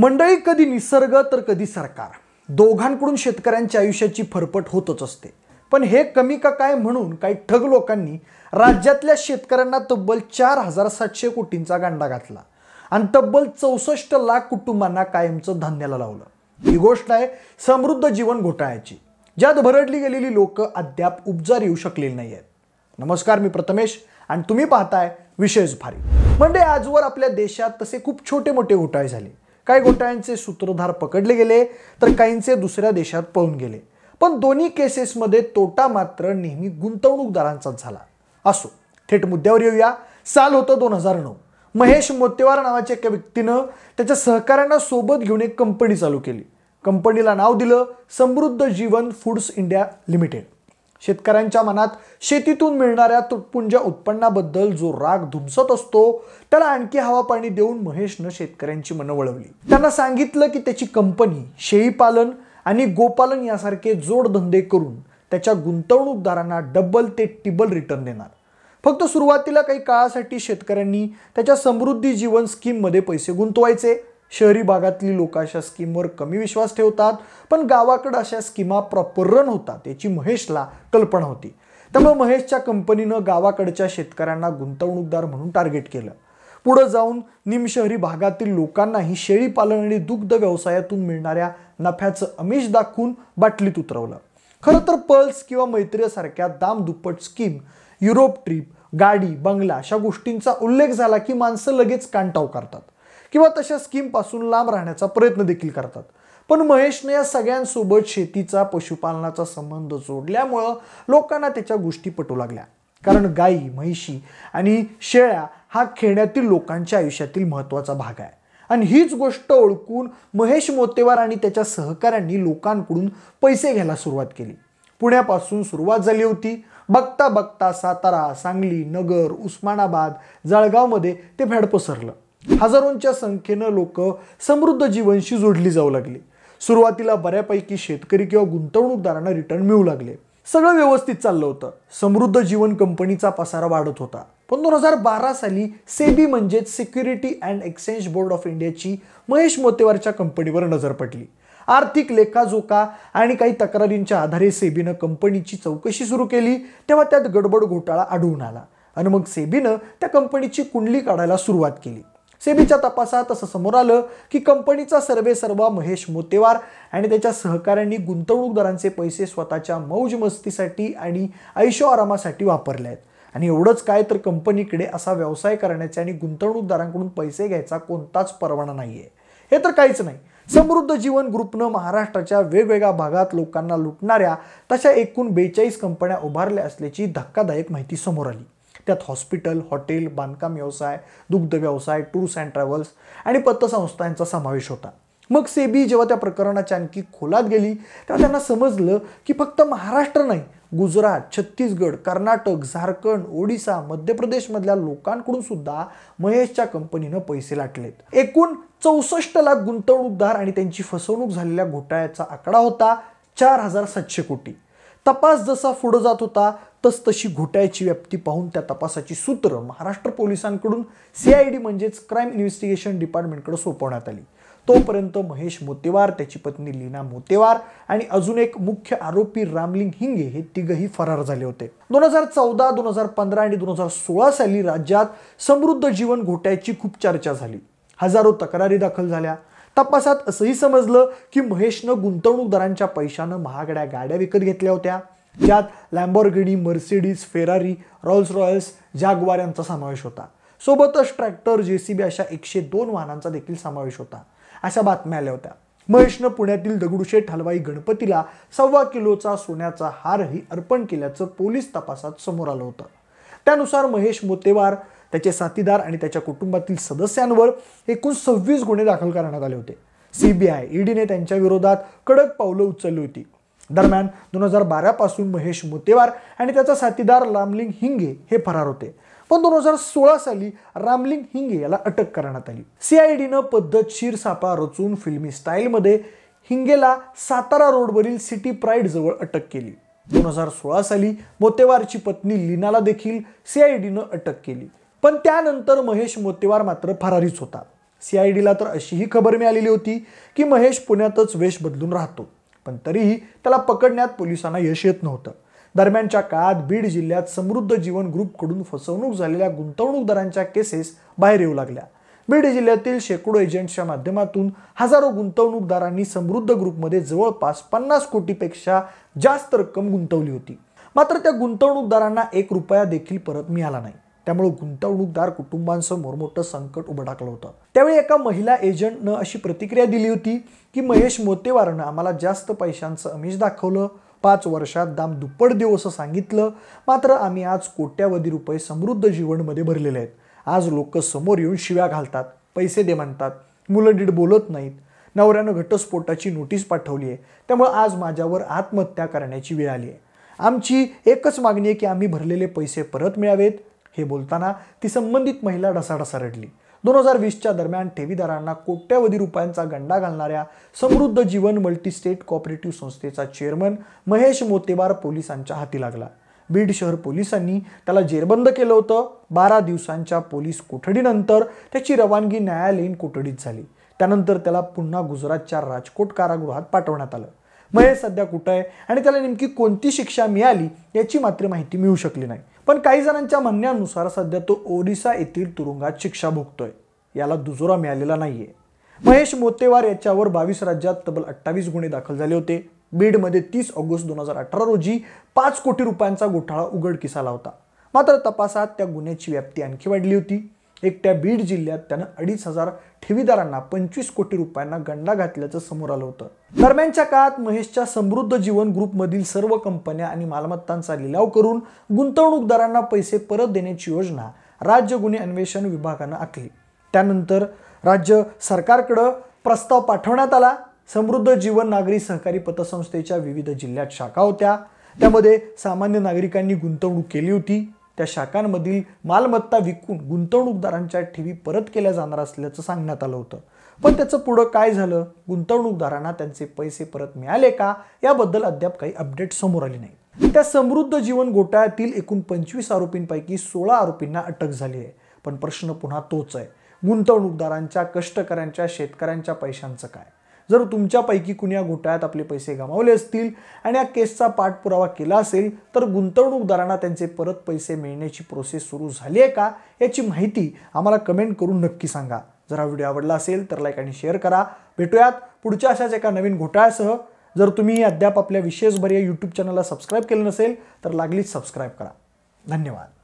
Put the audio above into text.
मंडळी कधी निसर्ग तर कधी सरकार दोघांकडून शेतकऱ्यांच्या आयुष्याची फरफट होतच असते पण हे कमी का काय म्हणून काही ठग लोकांनी राज्यातल्या शेतकऱ्यांना तब्बल चार हजार सातशे कोटींचा गांडा घातला आणि तब्बल चौसष्ट लाख कुटुंबांना कायमचं धान्याला लावलं ही गोष्ट आहे समृद्ध जीवन घोटाळ्याची ज्यात भरडली गेलेली लोक अद्याप उपजार येऊ शकलेली नाही आहेत नमस्कार मी प्रथमेश आणि तुम्ही पाहताय विशेष भारी म्हणजे आजवर आपल्या देशात तसे खूप छोटे मोठे घोटाळे झाले काही घोटाळ्यांचे सूत्रधार पकडले गेले तर काहींचे दुसऱ्या देशात पळून गेले पण दोन्ही केसेसमध्ये तोटा मात्र नेहमी गुंतवणूकदारांचाच झाला असो थेट मुद्द्यावर येऊया साल होतं दोन हजार नऊ महेश मोतेवार नावाच्या एका व्यक्तीनं त्याच्या सहकाऱ्यांना सोबत घेऊन एक कंपनी चालू केली कंपनीला नाव दिलं समृद्ध जीवन फूड्स इंडिया लिमिटेड शेतकऱ्यांच्या मनात शेतीतून मिळणाऱ्या तुटपुंज्या उत्पन्नाबद्दल जो राग धुमसत असतो त्याला आणखी हवा पाणी देऊन महेशनं शेतकऱ्यांची मनं वळवली त्यांना सांगितलं की त्याची कंपनी शेळीपालन आणि गोपालन यासारखे जोडधंदे करून त्याच्या गुंतवणूकदारांना डबल ते टिबल रिटर्न देणार फक्त सुरुवातीला काही काळासाठी शेतकऱ्यांनी त्याच्या समृद्धी जीवन स्कीममध्ये पैसे गुंतवायचे शहरी भागातली लोक अशा स्कीमवर कमी विश्वास ठेवतात पण गावाकडं अशा स्कीमा प्रॉपर रन होतात याची महेशला कल्पना होती त्यामुळे महेशच्या कंपनीनं गावाकडच्या शेतकऱ्यांना गुंतवणूकदार म्हणून टार्गेट केलं पुढं जाऊन निमशहरी भागातील लोकांनाही शेळी पालन आणि दुग्ध व्यवसायातून मिळणाऱ्या नफ्याचं अमिष दाखवून बाटलीत उतरवलं खरं तर पल्स किंवा मैत्रीसारख्या दाम दुप्पट स्कीम युरोप ट्रीप गाडी बंगला अशा गोष्टींचा उल्लेख झाला की माणसं लगेच कांटाव करतात किंवा तशा स्कीमपासून लांब राहण्याचा प्रयत्न देखील करतात पण महेशने या सगळ्यांसोबत शेतीचा पशुपालनाचा संबंध जोडल्यामुळं लोकांना त्याच्या गोष्टी पटू लागल्या कारण गाई म्हैशी आणि शेळ्या हा खेड्यातील लोकांच्या आयुष्यातील महत्त्वाचा भाग आहे आणि हीच गोष्ट ओळखून महेश मोतेवार आणि त्याच्या सहकाऱ्यांनी लोकांकडून पैसे घ्यायला सुरुवात केली पुण्यापासून सुरुवात झाली होती बघता बघता सातारा सांगली नगर उस्मानाबाद जळगावमध्ये ते भेड पसरलं हजारोंच्या संख्येनं लोक समृद्ध जीवनशी जोडली जाऊ लागली सुरुवातीला बऱ्यापैकी शेतकरी किंवा गुंतवणूकदारांना रिटर्न मिळू लागले सगळं व्यवस्थित चाललं होतं समृद्ध जीवन कंपनीचा पसारा वाढत होता पण दोन हजार बारा साली सेबी म्हणजेच security and exchange board of इंडियाची महेश मोतेवारच्या कंपनीवर नजर पडली आर्थिक लेखाजोखा आणि काही तक्रारींच्या आधारे सेबीनं कंपनीची चौकशी सुरू केली तेव्हा त्यात गडबड घोटाळा आढळून आला आणि मग सेबीनं त्या कंपनीची कुंडली काढायला सुरुवात केली सेबीच्या तपासात असं समोर आलं की कंपनीचा सर्वे सर्वा महेश मोतेवार आणि त्याच्या सहकाऱ्यांनी गुंतवणूकदारांचे पैसे स्वतःच्या मौज मस्तीसाठी आणि ऐशो आरामासाठी वापरले आहेत आणि एवढंच काय तर कंपनीकडे असा व्यवसाय करण्याचे आणि गुंतवणूकदारांकडून पैसे घ्यायचा कोणताच परवाना नाही आहे हे तर काहीच नाही समृद्ध जीवन ग्रुपनं महाराष्ट्राच्या वेगवेगळ्या भागात लोकांना लुटणाऱ्या तशा एकूण बेचाळीस कंपन्या उभारल्या असल्याची धक्कादायक माहिती समोर आली त्यात हॉस्पिटल हॉटेल बांधकाम व्यवसाय दुग्ध व्यवसाय टूर्स अँड ट्रॅव्हल्स आणि पतसंस्था यांचा समावेश होता मग सेबी जेव्हा त्या प्रकरणाच्या आणखी खोलात गेली तेव्हा त्यांना समजलं की फक्त महाराष्ट्र नाही गुजरात छत्तीसगड कर्नाटक झारखंड ओडिसा मध्य प्रदेशमधल्या लोकांकडून सुद्धा महेशच्या कंपनीनं पैसे लाटलेत एकूण चौसष्ट लाख गुंतवणूकदार आणि त्यांची फसवणूक झालेल्या घोटाळ्याचा आकडा होता चार हजार सातशे कोटी तपास जसा पुढं जात होता तस तशी घोटाळ्याची व्याप्ती पाहून त्या तपासाची सूत्र महाराष्ट्र पोलिसांकडून सीआयडी म्हणजेच क्राईम इन्व्हेस्टिगेशन डिपार्टमेंटकडे सोपवण्यात आली तोपर्यंत महेश मोतेवार त्याची पत्नी लीना मोतेवार आणि अजून एक मुख्य आरोपी रामलिंग हिंगे हे तिघही फरार झाले होते दोन हजार चौदा दोन हजार पंधरा आणि दोन हजार सोळा साली राज्यात समृद्ध जीवन घोट्याची खूप चर्चा झाली हजारो तक्रारी दाखल झाल्या तपासात असंही समजलं की महेशनं गुंतवणूकदारांच्या पैशानं महागड्या गाड्या विकत घेतल्या होत्या ज्यात Lamborghini Mercedes Ferrari Rolls Royce Jaguar यांचा समावेश होता सोबतच ट्रॅक्टर जेसीबी अशा एकशे दोन वाहनांचा देखील समावेश होता अशा बातम्या आल्या होत्या महेशनं पुण्यातील दगडूशेठ हलवाई गणपतीला सव्वा किलोचा सोन्याचा हारही अर्पण केल्याचं पोलीस तपासात समोर आलं होतं त्यानुसार महेश मोतेवार त्याचे साथीदार आणि त्याच्या कुटुंबातील सदस्यांवर एकूण सव्वीस गुन्हे दाखल करण्यात आले होते सीबीआय ईडीने e त्यांच्या विरोधात कडक पावलं उचलली होती दरम्यान दोन हजार बारापासून महेश मोतेवार आणि त्याचा साथीदार रामलिंग हिंगे हे फरार होते पण दोन हजार सोळा साली रामलिंग हिंगे याला अटक करण्यात आली सीआयडीनं पद्धतशीर सापा रचून फिल्मी स्टाईलमध्ये हिंगेला सातारा रोडवरील सिटी प्राईड जवळ अटक केली दोन हजार सोळा साली मोतेवारची पत्नी लीनाला देखील सीआयडीनं अटक केली पण त्यानंतर महेश मोतेवार मात्र फरारीच होता सीआयडीला तर अशीही खबर मिळालेली होती की महेश पुण्यातच वेश बदलून राहतो पण तरीही त्याला पकडण्यात पोलिसांना यश येत नव्हतं दरम्यानच्या काळात बीड जिल्ह्यात समृद्ध जीवन ग्रुपकडून फसवणूक झालेल्या गुंतवणूकदारांच्या केसेस बाहेर येऊ लागल्या बीड जिल्ह्यातील शेकडो एजंट्सच्या माध्यमातून हजारो गुंतवणूकदारांनी समृद्ध ग्रुपमध्ये जवळपास पन्नास कोटीपेक्षा जास्त रक्कम गुंतवली होती मात्र त्या गुंतवणूकदारांना एक रुपया देखील परत मिळाला नाही त्यामुळे गुंतवणूकदार कुटुंबांसमोर मोठं संकट उभं टाकलं होतं त्यावेळी एका महिला एजंटनं अशी प्रतिक्रिया दिली होती की महेश मोतेवारनं आम्हाला जास्त पैशांचं अमिष दाखवलं पाच वर्षात दाम दुप्पट देऊ असं सांगितलं मात्र आम्ही आज कोट्यावधी रुपये समृद्ध जीवनमध्ये भरलेले आहेत आज लोक समोर येऊन शिव्या घालतात पैसे दे म्हणतात मुलं नीट बोलत नाहीत नवऱ्यानं घटस्फोटाची नोटीस पाठवली आहे त्यामुळे आज माझ्यावर आत्महत्या करण्याची वेळ आली आहे आमची एकच मागणी आहे की आम्ही भरलेले पैसे परत मिळावेत हे बोलताना ती संबंधित महिला ढसाढसा रडली दोन हजार वीसच्या दरम्यान ठेवीदारांना कोट्यावधी रुपयांचा गंडा घालणाऱ्या समृद्ध जीवन मल्टीस्टेट कॉपरेटिव्ह संस्थेचा चेअरमन महेश मोतेबार पोलिसांच्या हाती लागला बीड शहर पोलिसांनी त्याला जेरबंद केलं होतं बारा दिवसांच्या पोलीस कोठडीनंतर त्याची रवानगी न्यायालयीन कोठडीत झाली त्यानंतर त्याला पुन्हा गुजरातच्या राजकोट कारागृहात पाठवण्यात आलं महेश सध्या कुठं आहे आणि त्याला नेमकी कोणती शिक्षा मिळाली याची मात्र माहिती मिळू शकली नाही पण काही जणांच्या म्हणण्यानुसार सध्या तो ओरिसा येथील तुरुंगात शिक्षा भोगतोय याला दुजोरा मिळालेला नाहीये महेश मोतेवार याच्यावर बावीस राज्यात तब्बल अठ्ठावीस गुन्हे दाखल झाले होते बीडमध्ये तीस ऑगस्ट दोन हजार अठरा रोजी पाच कोटी रुपयांचा घोटाळा उघडकीस आला होता मात्र तपासात त्या गुन्ह्याची व्याप्ती आणखी वाढली होती एकट्या बीड जिल्ह्यात त्यानं अडीच हजार ठेवीदारांना पंचवीस कोटी रुपयांना गंडा घातल्याचं समोर आलं होतं दरम्यानच्या काळात महेशच्या समृद्ध जीवन ग्रुपमधील सर्व कंपन्या आणि मालमत्तांचा लिलाव करून गुंतवणूकदारांना पैसे परत देण्याची योजना राज्य गुन्हे अन्वेषण विभागानं आखली त्यानंतर राज्य सरकारकडं प्रस्ताव पाठवण्यात आला समृद्ध जीवन नागरी सहकारी पतसंस्थेच्या विविध जिल्ह्यात शाखा होत्या त्यामध्ये सामान्य नागरिकांनी गुंतवणूक केली होती त्या शाखांमधील मालमत्ता विकून गुंतवणूकदारांच्या ठेवी परत केल्या जाणार असल्याचं सांगण्यात आलं होतं पण त्याचं पुढं काय झालं गुंतवणूकदारांना त्यांचे पैसे परत मिळाले का याबद्दल अद्याप काही अपडेट समोर आली नाही त्या समृद्ध जीवन घोटाळ्यातील एकूण पंचवीस आरोपींपैकी सोळा आरोपींना अटक झाली आहे पण प्रश्न पुन्हा तोच आहे गुंतवणूकदारांच्या कष्टकऱ्यांच्या शेतकऱ्यांच्या पैशांचं काय जर तुमच्यापैकी कुणी या घोटाळ्यात आपले पैसे गमावले असतील आणि या केसचा पाठपुरावा केला असेल तर गुंतवणूकदारांना त्यांचे परत पैसे मिळण्याची प्रोसेस सुरू झाली आहे का याची माहिती आम्हाला कमेंट करून नक्की सांगा जर हा व्हिडिओ आवडला असेल तर लाईक आणि शेअर करा भेटूयात पुढच्या अशाच एका नवीन घोटाळ्यासह जर तुम्ही अद्याप आपल्या विशेष या यूट्यूब चॅनलला सबस्क्राईब केलं नसेल तर लागलीच सबस्क्राईब करा धन्यवाद